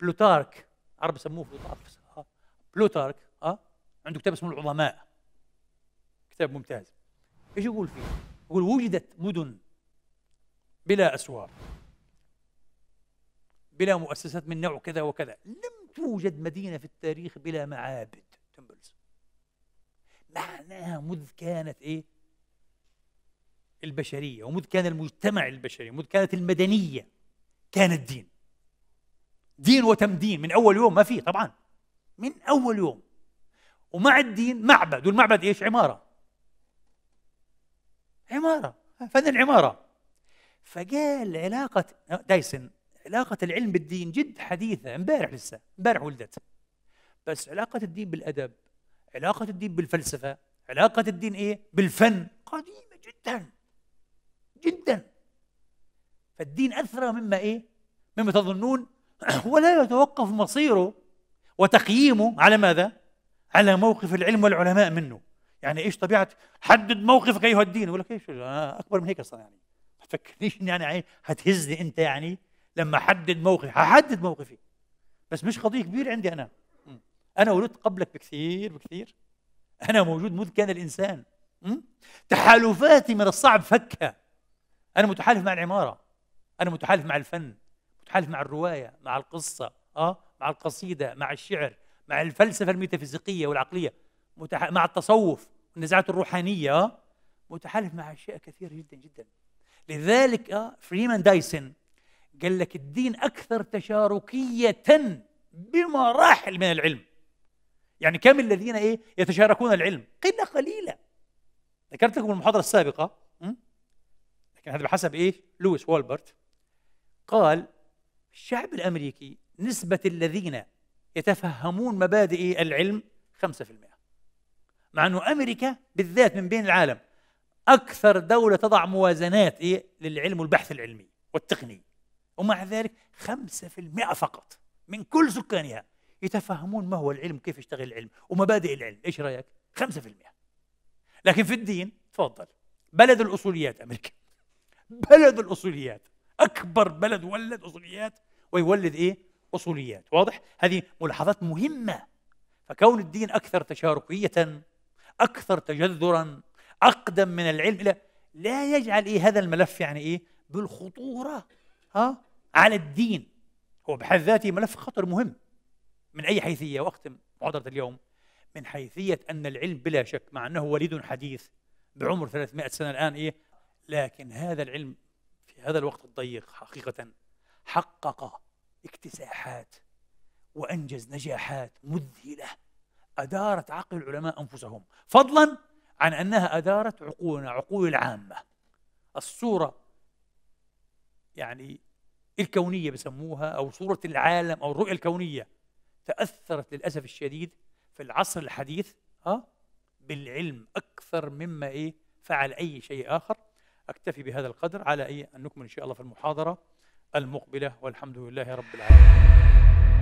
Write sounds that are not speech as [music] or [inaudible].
بلوتارك عرب يسموه بلوتارك آه. بلوتارك اه عنده كتاب اسمه العظماء كتاب ممتاز ايش يقول فيه؟ يقول وجدت مدن بلا اسوار بلا مؤسسات من نوع كذا وكذا لم توجد مدينة في التاريخ بلا معابد تمبلز معناها مذ كانت إيه البشرية ومذ كان المجتمع البشري ومذ كانت المدنية كان الدين دين وتمدين من اول يوم ما في طبعا من اول يوم ومع الدين معبد والمعبد ايش عماره عماره فن العماره فقال علاقه دايسن علاقه العلم بالدين جد حديثه امبارح لسه امبارح ولدت بس علاقه الدين بالادب علاقه الدين بالفلسفه علاقه الدين ايه بالفن قديمه جدا جدا فالدين اثرى مما ايه مما تظنون [clears throat] ولا يتوقف مصيره وتقييمه على ماذا؟ على موقف العلم والعلماء منه يعني ايش طبيعه حدد موقفك ايها الدين يقول لك ايش انا آه، اكبر من هيك اصلا يعني ما تفكرنيش اني يعني هتهزني انت يعني لما احدد موقفي هحدد موقفي بس مش قضيه كبيره عندي انا انا ولدت قبلك بكثير بكثير انا موجود منذ كان الانسان تحالفاتي من الصعب فكها انا متحالف مع العماره انا متحالف مع الفن تتحالف مع الروايه مع القصه اه مع القصيده مع الشعر مع الفلسفه الميتافيزيقيه والعقليه متح... مع التصوف النزعات الروحانيه اه متحالف مع اشياء كثيره جدا جدا لذلك اه فريمان دايسن قال لك الدين اكثر تشاركيه بمراحل من العلم يعني كم الذين ايه يتشاركون العلم قله قليله ذكرت لكم المحاضره السابقه لكن هذا بحسب ايه لويس والبرت قال الشعب الأمريكي نسبة الذين يتفهمون مبادئ العلم 5% مع أنه أمريكا بالذات من بين العالم أكثر دولة تضع موازنات إيه للعلم والبحث العلمي والتقني ومع ذلك 5% فقط من كل سكانها يتفهمون ما هو العلم كيف يشتغل العلم ومبادئ العلم ايش رايك 5% لكن في الدين تفضل بلد الاصوليات امريكا بلد الاصوليات اكبر بلد ولد اصوليات ويولد ايه اصوليات واضح هذه ملاحظات مهمه فكون الدين اكثر تشاركيه اكثر تجذرا اقدم من العلم الى لا يجعل ايه هذا الملف يعني ايه بالخطوره ها على الدين هو بحد ذاته ملف خطر مهم من اي حيثيه واختم محاضره اليوم من حيثيه ان العلم بلا شك مع انه وليد حديث بعمر 300 سنه الان ايه لكن هذا العلم هذا الوقت الضيق حقيقة حقق اكتساحات وأنجز نجاحات مذهلة أدارت عقل العلماء أنفسهم فضلا عن أنها أدارت عقولنا عقول العامة الصورة يعني الكونية بسموها أو صورة العالم أو الرؤية الكونية تأثرت للأسف الشديد في العصر الحديث ها بالعلم أكثر مما إيه فعل أي شيء آخر أكتفي بهذا القدر على أي أن نكمل إن شاء الله في المحاضرة المقبلة والحمد لله رب العالمين